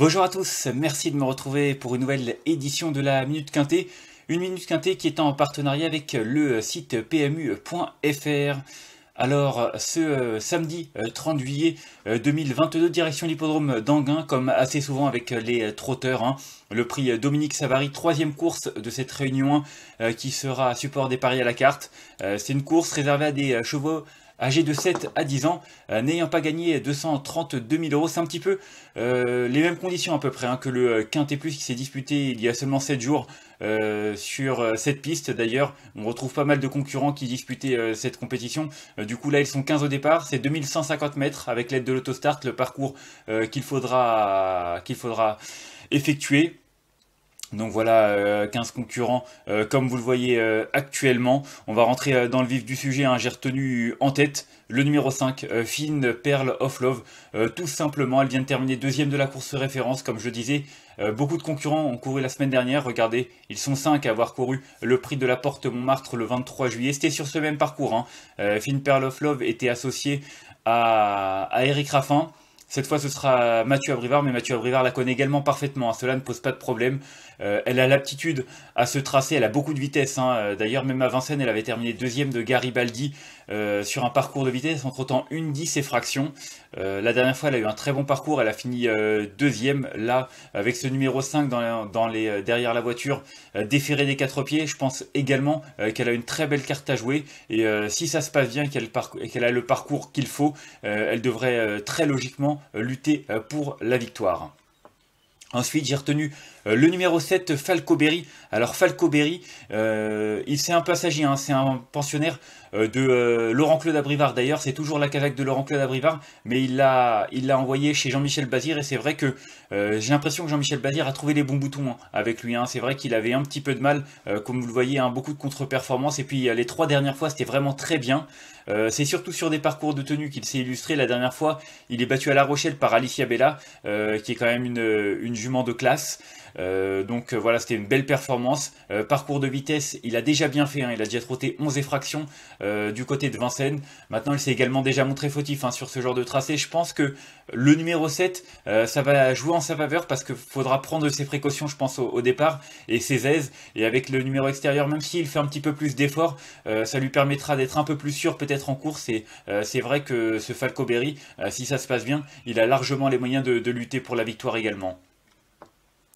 Bonjour à tous, merci de me retrouver pour une nouvelle édition de la Minute Quintée. Une Minute Quintée qui est en partenariat avec le site pmu.fr. Alors, ce euh, samedi 30 euh, juillet 2022, euh, direction l'hippodrome d'Anguin, comme assez souvent avec les trotteurs. Hein. Le prix Dominique Savary, troisième course de cette réunion qui sera support des paris à la carte. C'est une course réservée à des chevaux âgés de 7 à 10 ans, euh, n'ayant pas gagné 232 000 euros. C'est un petit peu euh, les mêmes conditions à peu près hein, que le euh, Quintet Plus qui s'est disputé il y a seulement 7 jours sur cette piste. D'ailleurs, on retrouve pas mal de concurrents qui disputaient cette compétition. du coup, là, ils sont 15 au départ. C'est 2150 mètres avec l'aide de l'autostart, le parcours qu'il faudra, qu'il faudra effectuer. Donc voilà, 15 euh, concurrents, euh, comme vous le voyez euh, actuellement. On va rentrer dans le vif du sujet, hein. j'ai retenu en tête le numéro 5, Finn Pearl of Love. tout simplement, elle vient de terminer deuxième de la course référence, comme je disais. beaucoup de concurrents ont couru la semaine dernière, regardez, ils sont 5 à avoir couru le prix de la Porte Montmartre le 23 juillet. C'était sur ce même parcours, hein. Finn Pearl of Love était associé à, à Eric Raffin. Cette fois, ce sera Mathieu Abrivard, mais Mathieu Abrivard la connaît également parfaitement. Hein. Cela ne pose pas de problème. Euh, elle a l'aptitude à se tracer, elle a beaucoup de vitesse. Hein. Euh, d'ailleurs, même à Vincennes, elle avait terminé deuxième de Garibaldi euh, sur un parcours de vitesse, entre-temps une 10 et fraction. la dernière fois, elle a eu un très bon parcours, elle a fini deuxième. Là, avec ce numéro 5 derrière la voiture, déféré des quatre pieds, je pense également qu'elle a une très belle carte à jouer. Et si ça se passe bien qu'elle a le parcours qu'il faut, elle devrait très logiquement lutter pour la victoire. Ensuite, j'ai retenu euh, le numéro 7, Falco Berry. Alors, Falco Berry, euh, il c'est un passager, hein, c'est un pensionnaire euh, de Laurent Claude Abrivard. D'ailleurs, c'est toujours la cavaque de Laurent Claude Abrivard, mais il l'a, envoyé chez Jean-Michel Bazir. Et c'est vrai que j'ai l'impression que Jean-Michel Bazir a trouvé les bons boutons hein, avec lui. Hein. C'est vrai qu'il avait un petit peu de mal, comme vous le voyez, beaucoup de contre performance Et puis, les trois dernières fois, c'était vraiment très bien. c'est surtout sur des parcours de tenue qu'il s'est illustré. La dernière fois, il est battu à La Rochelle par Alicia Bella, qui est quand même une, une jument de classe. Euh, donc euh, voilà, c'était une belle performance. Euh, parcours de vitesse, il a déjà bien fait, hein. il a déjà trotté 11 effractions du côté de Vincennes. Maintenant, il s'est également déjà montré fautif hein, sur ce genre de tracé. Je pense que le numéro 7, ça va jouer en sa faveur parce qu'il faudra prendre ses précautions, je pense, au, départ et ses aises. Et avec le numéro extérieur, même s'il fait un petit peu plus d'efforts, ça lui permettra d'être un peu plus sûr peut-être en course. Et c'est vrai que ce Falco Berry, si ça se passe bien, il a largement les moyens de lutter pour la victoire également.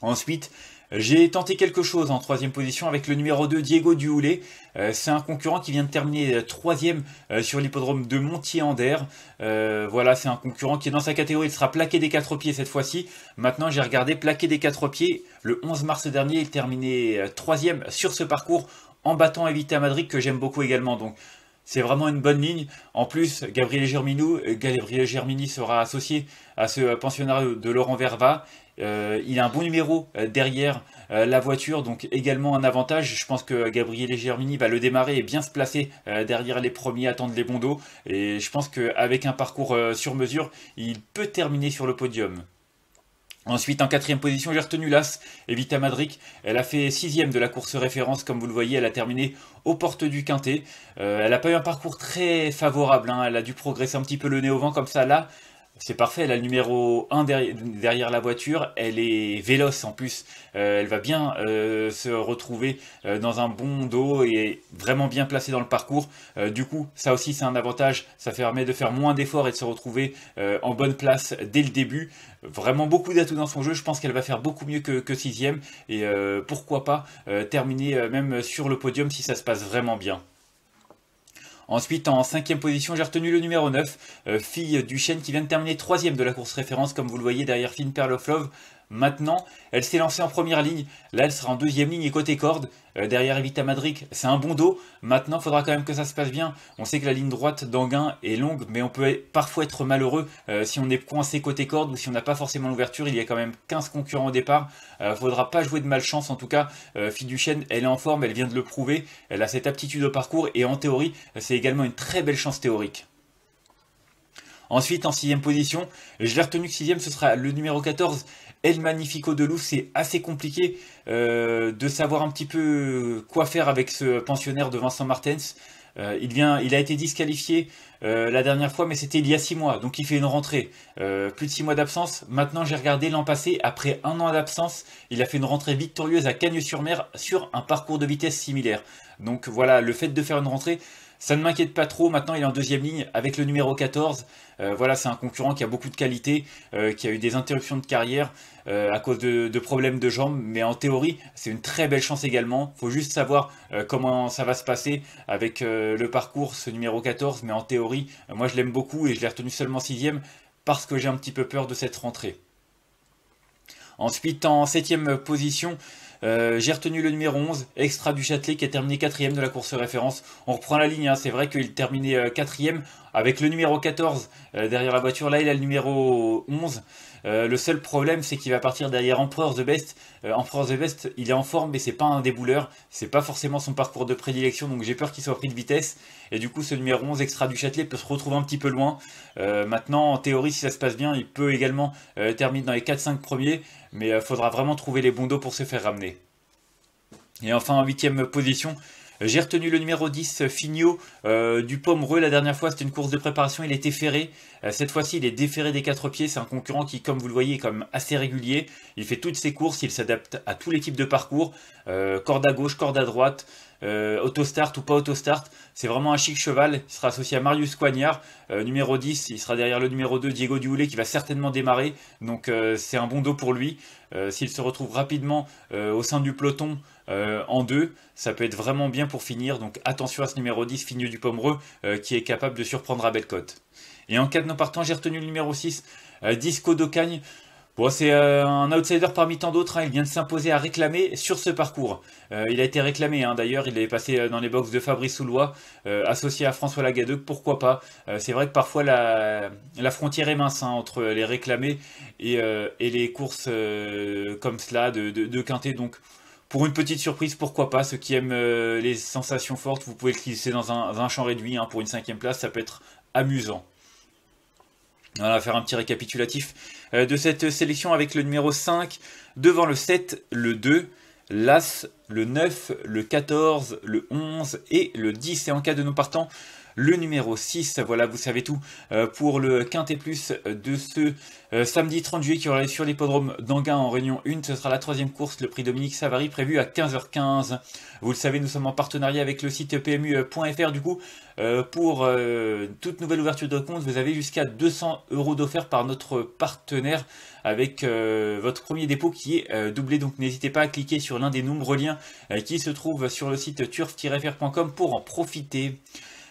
Ensuite, j'ai tenté quelque chose en troisième position avec le numéro 2 Diego Duhoulet. Euh, c'est un concurrent qui vient de terminer euh, troisième euh, sur l'hippodrome de Montier-Ander. voilà, c'est un concurrent qui est dans sa catégorie. Il sera plaqué des quatre pieds cette fois-ci. Maintenant, j'ai regardé plaqué des quatre pieds. Le 11 mars dernier, il terminait troisième sur ce parcours en battant Evita Madrid que j'aime beaucoup également. Donc, c'est vraiment une bonne ligne. En plus, Gabriel Germinou, Gabriel Germini sera associé à ce pensionnat de Laurent Verva euh, il a un bon numéro euh, derrière euh, la voiture, donc également un avantage. Je pense que Gabriel Germini va le démarrer et bien se placer derrière les premiers, attendre les bons dos. Et je pense qu'avec un parcours sur mesure, il peut terminer sur le podium. Ensuite, en quatrième position, j'ai retenu l'As, Evita Madric. Elle a fait sixième de la course référence, comme vous le voyez, elle a terminé aux portes du Quintet. elle n'a pas eu un parcours très favorable, hein. elle a dû progresser un petit peu le nez au vent comme ça. Là, c'est parfait, elle a le numéro 1 derrière, la voiture, elle est véloce en plus, euh, elle va bien euh, se retrouver euh, dans un bon dos et vraiment bien placée dans le parcours. du coup, ça aussi c'est un avantage, ça permet de faire moins d'efforts et de se retrouver en bonne place dès le début. Vraiment beaucoup d'atouts dans son jeu, je pense qu'elle va faire beaucoup mieux que, que sixième et pourquoi pas terminer même sur le podium si ça se passe vraiment bien. Ensuite, en cinquième position, j'ai retenu le numéro 9, euh, Fille du Chêne, qui vient de terminer troisième de la course référence, comme vous le voyez derrière Finn Love, maintenant. Elle s'est lancée en première ligne, là elle sera en deuxième ligne et côté corde, euh, derrière Evita Madric, c'est un bon dos. Maintenant, il faudra quand même que ça se passe bien. On sait que la ligne droite d'Anguin est longue, mais on peut e- parfois être malheureux euh, si on est coincé côté corde ou si on n'a pas forcément l'ouverture. Il y a quand même 15 concurrents au départ. Il euh, faudra pas jouer de malchance en tout cas. Fiduchen, elle est en forme, elle vient de le prouver. Elle a cette aptitude au parcours et en théorie, c'est également une très belle chance théorique. Ensuite, en sixième position, je l'ai retenu que sixième, ce sera le numéro 14, El Magnifico de Louvre. C'est assez compliqué euh, de savoir un petit peu quoi faire avec ce pensionnaire de Vincent Martens. Euh, il, vient, il a été disqualifié euh, la dernière fois, mais c'était il y a 6 mois, donc il fait une rentrée. plus de 6 mois d'absence. Maintenant, j'ai regardé l'an passé, après un an d'absence, il a fait une rentrée victorieuse à Cagnes-sur-Mer sur un parcours de vitesse similaire. Donc voilà, le fait de faire une rentrée, ça ne m'inquiète pas trop, maintenant il est en deuxième ligne avec le numéro 14. Euh, voilà, c'est un concurrent qui a beaucoup de qualité, euh, qui a eu des interruptions de carrière euh, à cause de, problèmes de jambes, mais en théorie, c'est une très belle chance également. Il Faut juste savoir comment ça va se passer avec le parcours, ce numéro 14, mais en théorie, moi je l'aime beaucoup et je l'ai retenu seulement sixième parce que j'ai un petit peu peur de cette rentrée. Ensuite, en septième position, euh, j'ai retenu le numéro 11, Extra du Châtelet, qui a terminé quatrième de la course référence. On reprend la ligne, hein. c'est vrai qu'il terminait euh, quatrième avec le numéro 14 euh, derrière la voiture. Là, il a le numéro 11. Euh, le seul problème, c'est qu'il va partir derrière Emperor The Best. Euh, Empereur Emperor The Best, il est en forme, mais c'est pas un débouleur. C'est pas forcément son parcours de prédilection, donc j'ai peur qu'il soit pris de vitesse. Et du coup, ce numéro 11 extra du Châtelet peut se retrouver un petit peu loin. maintenant, en théorie, si ça se passe bien, il peut également terminer dans les 4-5 premiers, mais il faudra vraiment trouver les bons dos pour se faire ramener. Et enfin, en huitième position, j'ai retenu le numéro 10, Fignot, euh, du Pomereux. La dernière fois, c'était une course de préparation, il était ferré. Euh, cette fois-ci, il est déferré des quatre pieds. C'est un concurrent qui, comme vous le voyez, est assez régulier. Il fait toutes ses courses, il s'adapte à tous les types de parcours. Euh, corde à gauche, corde à droite, auto autostart ou pas autostart. C'est vraiment un chic cheval. Il sera associé à Marius Coignard, numéro 10. Il sera derrière le numéro 2, Diego Dioulet, qui va certainement démarrer. Donc c'est un bon dos pour lui. S'il se retrouve rapidement au sein du peloton, euh, en deux, ça peut être vraiment bien pour finir. Donc attention à ce numéro 10, Figneux du Pomereux, euh, qui est capable de surprendre à Bellecote. Et en cas de non partant, j'ai retenu le numéro 6, euh, Disco d'Ocagne. Bon, c'est un outsider parmi tant d'autres, hein. il vient de s'imposer à réclamer sur ce parcours. il a été réclamé hein, d'ailleurs, il est passé dans les boxes de Fabrice Soulois, associé à François Lagadeux, pourquoi pas. c'est vrai que parfois la, frontière est mince hein, entre les réclamés et, les courses comme cela de, quintet, donc pour une petite surprise, pourquoi pas Ceux qui aiment euh, les sensations fortes, vous pouvez le glisser dans un, champ réduit. Hein, pour une cinquième place, ça peut être amusant. On va faire un petit récapitulatif euh, de cette sélection avec le numéro 5, devant le 7, le 2, l'As, le 9, le 14, le 11 et le 10. Et en cas de non partant, le numéro 6. Voilà, vous savez tout euh, pour le Quintet Plus de ce euh, samedi 30 juillet qui aura lieu sur l'hippodrome d'Anguin en Réunion 1. Ce sera la troisième course, le prix Dominique Savary prévu à 15h15. Vous le savez, nous sommes en partenariat avec le site pmu.fr. Du coup, euh, pour toute nouvelle ouverture de compte, vous avez jusqu'à 200 euros d'offert par notre partenaire avec votre premier dépôt qui est doublé. Donc n'hésitez pas à cliquer sur l'un des nombreux liens qui se trouvent sur le site turf-fr.com pour en profiter.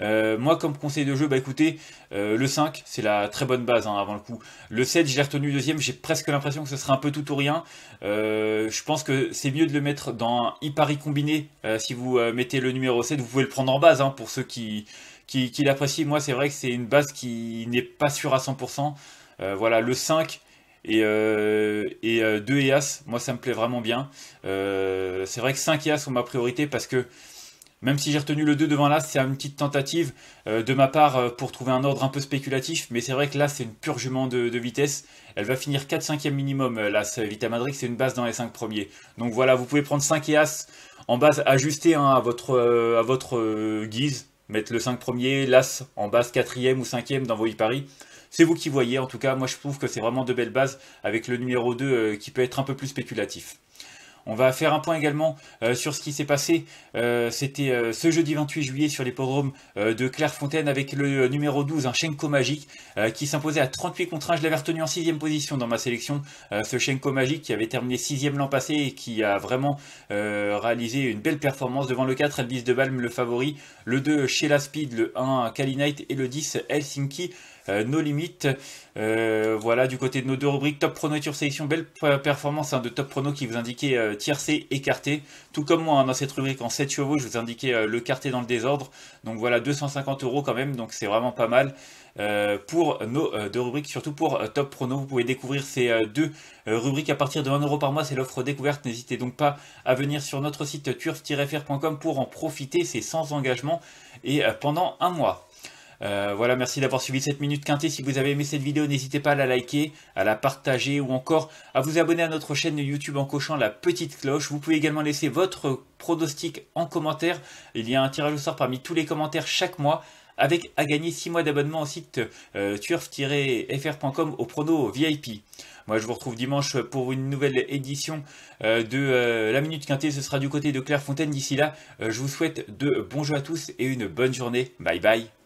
Euh, moi, comme conseil de jeu, bah écoutez, euh, le 5, c'est la très bonne base hein, avant le coup. Le 7, je l'ai retenu deuxième, j'ai presque l'impression que ce sera un peu tout ou rien. Euh, je pense que c'est mieux de le mettre dans e-pari combiné. si vous mettez le numéro 7, vous pouvez le prendre en base hein, pour ceux qui, qui, l'apprécient. Moi, c'est vrai que c'est une base qui n'est pas sûre à 100%. voilà, le 5, et, euh, et as. 2 EAS, moi ça me plaît vraiment bien. c'est vrai que 5 as sont ma priorité parce que même si j'ai retenu le 2 devant l'As, c'est une petite tentative euh, de ma part euh, pour trouver un ordre un peu spéculatif, mais c'est vrai que là, c'est une purgement de, vitesse. Elle va finir 4-5e minimum, euh, l'As Vita Madrid, c'est une base dans les 5 premiers. Donc voilà, vous pouvez prendre 5 et As en base ajustée hein, à votre, à votre guise, mettre le 5 premier, l'As en base 4e ou 5e dans vos paris C'est vous qui voyez, en tout cas, moi je trouve que c'est vraiment de belles bases avec le numéro 2 qui peut être un peu plus spéculatif. On va faire un point également euh, sur ce qui s'est passé. Euh, c'était euh, ce jeudi 28 juillet sur les de Clairefontaine avec le numéro 12, un Shenko Magique, qui s'imposait à 38 contre 1. Je l'avais retenu en 6 position dans ma sélection. ce Shenko Magique qui avait terminé 6 l'an passé et qui a vraiment réalisé une belle performance devant le 4, Elvis de Balm, le favori, le 2, Sheila Speed, le 1, Kali Knight et le 10, Helsinki. Euh, nos limites. Euh, voilà, du côté de nos deux rubriques, Top Prono et Sélection, belle euh, performance hein, de Top Prono qui vous indiquait tiercé, écarté. Tout comme moi, hein, dans cette rubrique en 7 chevaux, je vous indiquais le quarté dans le désordre. Donc voilà, 250 euros quand même, donc c'est vraiment pas mal. pour nos deux rubriques, surtout pour Top Prono. Vous pouvez découvrir ces deux rubriques à partir de 1€ euro par mois, c'est l'offre découverte. N'hésitez donc pas à venir sur notre site turf-fr.com pour en profiter, c'est sans engagement et pendant un mois. Euh, voilà, merci d'avoir suivi cette minute quintée. Si vous avez aimé cette vidéo, n'hésitez pas à la liker, à la partager ou encore à vous abonner à notre chaîne YouTube en cochant la petite cloche. Vous pouvez également laisser votre pronostic en commentaire. Il y a un tirage au sort parmi tous les commentaires chaque mois avec à gagner 6 mois d'abonnement au site euh, turf-fr.com au prono VIP. Moi je vous retrouve dimanche pour une nouvelle édition euh, de La Minute Quintée, ce sera du côté de Fontaine. D'ici là, je vous souhaite de bons jeux à tous et une bonne journée. Bye bye